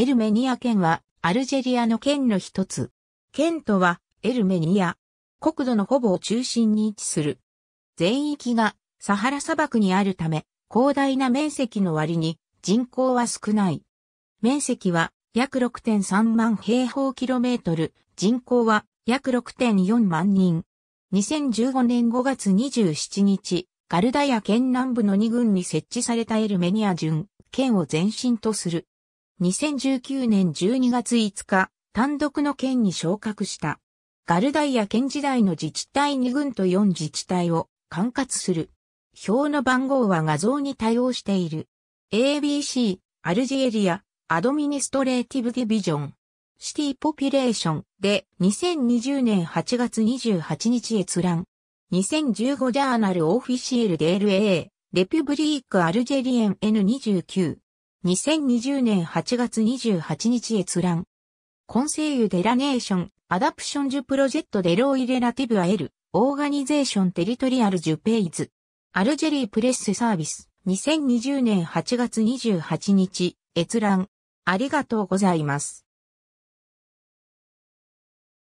エルメニア県は、アルジェリアの県の一つ。県都は、エルメニア。国土のほぼ中心に位置する。全域が、サハラ砂漠にあるため、広大な面積の割に、人口は少ない。面積は、約6.3万平方キロメートル、人口は、約6.4万人。2015年5月27日、ガルダヤ県南部の2軍に設置されたエルメニア準、県を前身とする。2019年12月5日、単独の県に昇格した。ガルダイア県時代の自治体2軍と4自治体を管轄する。表の番号は画像に対応している。ABC、アルジェリア、アドミニストレーティブディビジョン、シティポピュレーションで2020年8月28日閲覧。2015ジャーナルオフィシエルデー LA、レピュブリークアルジェリエン N29。2020年8月28日閲覧。コンセイユ・デ・ラネーション・アダプション・ジュ・プロジェット・デ・ローイ・レラティブ・ア・エル・オーガニゼーション・テリトリアル・ジュ・ペイズ。アルジェリー・プレッセ・サービス。2020年8月28日、閲覧。ありがとうございます。